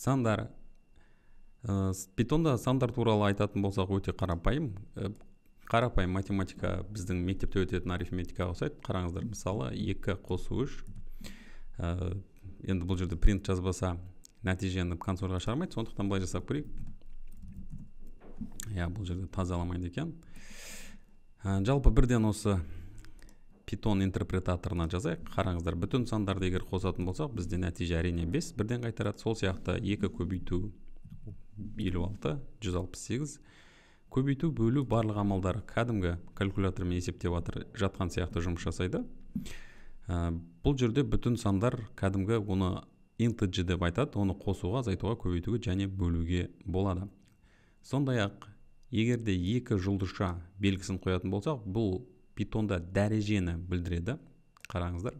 сандар ә, питонда сандар туралы айтатын болсақ өте қарапайым ә, қарапайым математика біздің мектепте өтетін арифметикаға ұқсайды қараңыздар мысалы екі қосу үш э, енді бұл жерде принт жазбаса нәтижені консольға шығармайды сондықтан былай жасап көрейік иә бұл жерде тазаламайды екен жалпы бірден осы питон интерпретаторына жазайық қараңыздар бүтін сандарды егер қосатын болсақ бізде нәтиже әрине 5 бірден қайтарады сол сияқты екі көбейту алпыс 168 көбейту бөлу барлық амалдар кәдімгі калькулятормен есептеп жатыр жатқан сияқты жұмыс жасайды ә, бұл жерде бүтін сандар кәдімгі оны интеджі деп айтады оны қосуға азайтуға көбейтуге және бөлуге болады сондай ақ егер де екі жұлдызша белгісін қоятын болсақ бұл питонда дәрежені білдіреді қараңыздар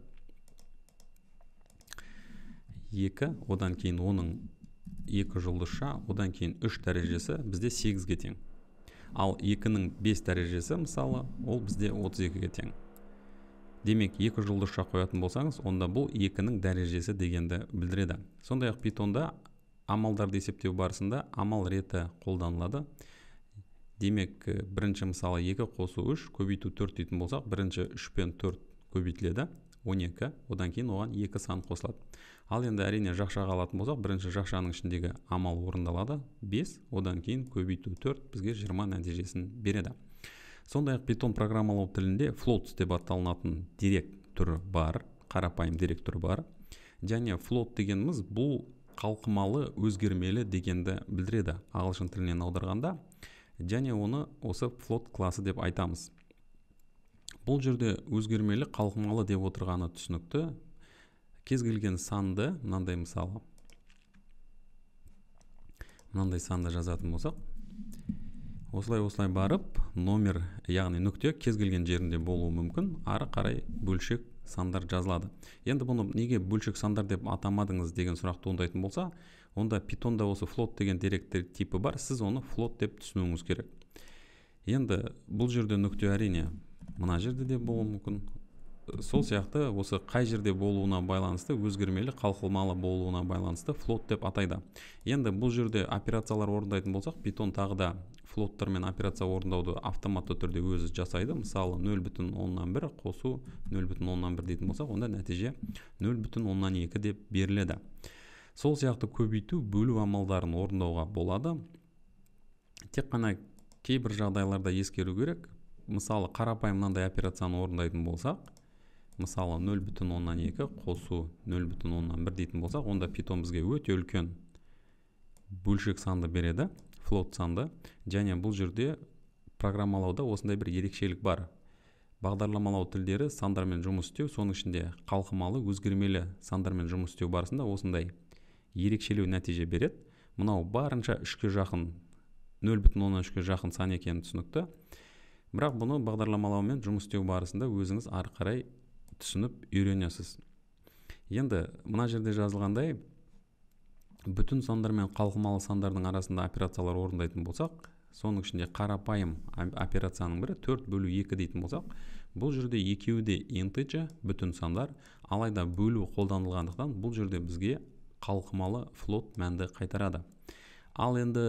екі одан кейін оның екі жұлдызша одан кейін үш дәрежесі бізде сегізге тең ал екінің бес дәрежесі мысалы ол бізде 32 екіге тең демек екі жұлдызша қоятын болсаңыз онда бұл екінің дәрежесі дегенді білдіреді сондай ақ питонда амалдарды есептеу барысында амал реті қолданылады демек э, бірінші мысалы екі қосу үш көбейту төрт дейтін болсақ бірінші үш пен төрт көбейтіледі 12 одан кейін оған екі сан қосылады ал енді әрине жақшаға алатын болсақ бірінші жақшаның ішіндегі амал орындалады 5 одан кейін көбейту 4 бізге 20 нәтижесін береді сондай ақ питон программалау тілінде флотс деп аталынатын дерек түрі бар қарапайым дерек түрі бар және Флот дегеніміз бұл қалқымалы өзгермелі дегенді білдіреді ағылшын тілінен аударғанда және оны осы флот классы деп айтамыз бұл жерде өзгермелі қалқымалы деп отырғаны түсінікті кез келген санды мынандай мысалы мынандай санды жазатын болсақ осылай осылай барып номер яғни нүкте кез келген жерінде болуы мүмкін ары қарай бөлшек сандар жазылады енді бұны неге бөлшек сандар деп атамадыңыз деген сұрақ туындайтын болса онда питонда осы флот деген деректер типі бар сіз оны флот деп түсінуіңіз керек енді бұл жерде нүкте әрине мына жерде де болуы мүмкін сол сияқты осы қай жерде болуына байланысты өзгермелі қалқылмалы болуына байланысты флот деп атайды енді бұл жерде операциялар орындайтын болсақ питон тағы да флоттармен операция орындауды автоматты түрде өзі жасайды мысалы нөл бүтін оннан бір қосу нөл бүтін оннан бір дейтін болсақ онда нәтиже нөл бүтін оннан екі деп беріледі сол сияқты көбейту бөлу амалдарын орындауға болады тек қана кейбір жағдайларда ескеру керек мысалы қарапайым мынандай операцияны орындайтын болсақ мысалы нөл бүтін оннан екі қосу нөл бүтін оннан бір дейтін болсақ онда питон бізге өте үлкен бөлшек санды береді флот санды және бұл жерде программалауда осындай бір ерекшелік бар бағдарламалау тілдері сандармен жұмыс істеу соның ішінде қалқымалы өзгермелі сандармен жұмыс істеу барысында осындай ерекшелеу нәтиже береді мынау барынша үшке жақын нөл бүтін оннан үшке жақын сан екені түсінікті бірақ бұны бағдарламалаумен жұмыс істеу барысында өзіңіз ары қарай түсініп үйренесіз енді мына жерде жазылғандай бүтін сандар мен қалқымалы сандардың арасында операциялар орындайтын болсақ соның ішінде қарапайым операцияның бірі 4 бөлу екі дейтін болсақ бұл жерде екеуі де интеджа бүтін сандар алайда бөлу қолданылғандықтан бұл жерде бізге қалқымалы флот мәнді қайтарады ал енді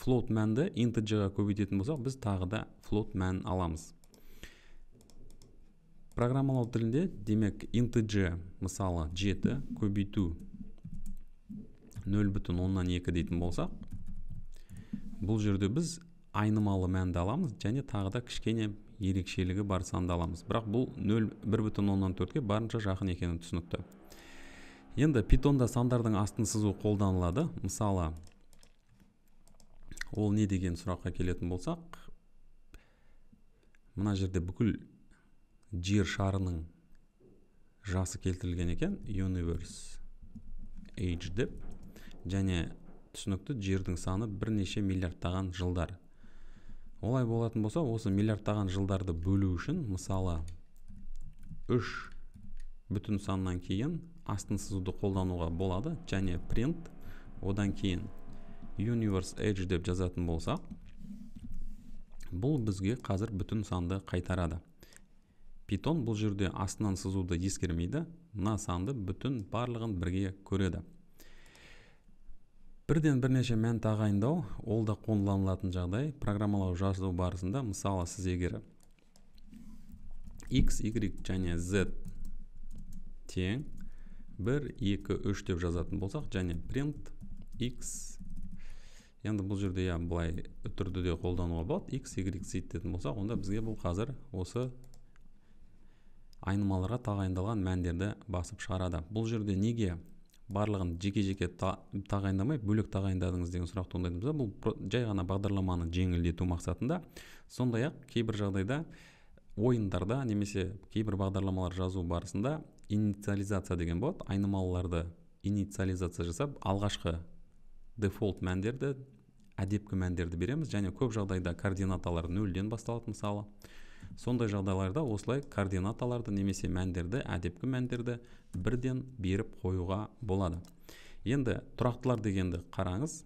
флот мәнді интеджерға көбейтетін болсақ біз тағы да флот мәнін аламыз программалау тілінде демек интеджер мысалы жеті көбейту нөл бүтін оннан екі дейтін болсақ бұл жерде біз айнымалы мәнді аламыз және тағы да кішкене ерекшелігі бар санды аламыз бірақ бұл нөл бір бүтін оннан төртке барынша жақын екені түсінікті енді питонда сандардың астын сызу қолданылады мысалы ол не деген сұраққа келетін болсақ мына жерде бүкіл жер шарының жасы келтірілген екен universe age деп және түсінікті жердің саны бірнеше миллиардтаған жылдар олай болатын болса осы миллиардтаған жылдарды бөлу үшін мысалы үш бүтін саннан кейін астын сызуды қолдануға болады және print одан кейін universe edge деп жазатын болсақ бұл бізге қазір бүтін санды қайтарады питон бұл жерде астынан сызуды ескермейді мына санды бүтін барлығын бірге көреді бірден бірнеше мән тағайындау ол да қолданылатын жағдай программалау жазу барысында мысалы сіз егер x y және z тең бір екі үш деп жазатын болсақ және print x енді бұл жерде иә былай түрді де қолдануға болады x y z дейтін болсақ онда бізге бұл қазір осы айнымалыларға тағайындалған мәндерді басып шығарады бұл жерде неге барлығын жеке жеке та, тағайындамай бөлек тағайындадыңыз деген сұрақ туындайтын болса бұл жай ғана бағдарламаны жеңілдету мақсатында сондай ақ кейбір жағдайда ойындарда немесе кейбір бағдарламалар жазу барысында инициализация деген болады айнымалыларды инициализация жасап алғашқы дефолт мәндерді әдепкі мәндерді береміз және көп жағдайда координаталар нөлден басталады мысалы сондай жағдайларда осылай координаталарды немесе мәндерді әдепкі мәндерді бірден беріп қоюға болады енді тұрақтылар дегенді қараңыз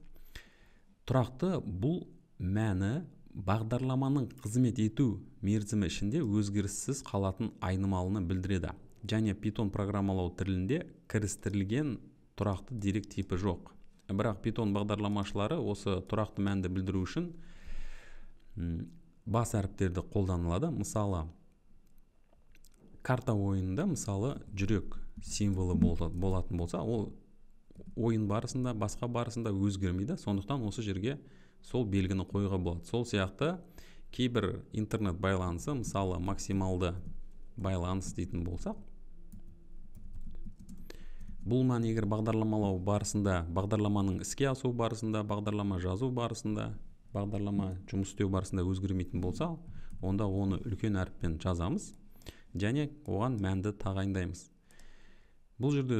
тұрақты бұл мәні бағдарламаның қызмет ету мерзімі ішінде өзгеріссіз қалатын айнымалыны білдіреді және питон программалау тілінде кірістірілген тұрақты дерек типі жоқ бірақ питон бағдарламашылары осы тұрақты мәнді білдіру үшін бас әріптерді қолданылады мысалы карта ойынында мысалы жүрек символы болатын болса ол ойын барысында басқа барысында өзгермейді сондықтан осы жерге сол белгіні қоюға болады сол сияқты кейбір интернет байланысы мысалы максималды байланыс дейтін болсақ бұл мән егер бағдарламалау барысында бағдарламаның іске асу барысында бағдарлама жазу барысында бағдарлама жұмыс істеу барысында өзгермейтін болса онда оны үлкен әріппен жазамыз және оған мәнді тағайындаймыз бұл жерде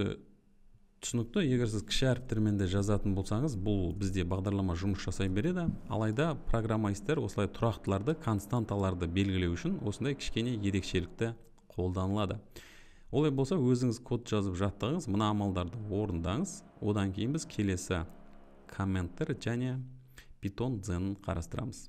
түсінікті егер сіз кіші әріптермен де жазатын болсаңыз бұл бізде бағдарлама жұмыс жасай береді алайда программисттер осылай тұрақтыларды константаларды белгілеу үшін осындай кішкене ерекшелікті қолданылады олай болса өзіңіз код жазып жаттығыңыз мына амалдарды орындаңыз одан кейін біз келесі комменттер және питон дзенін қарастырамыз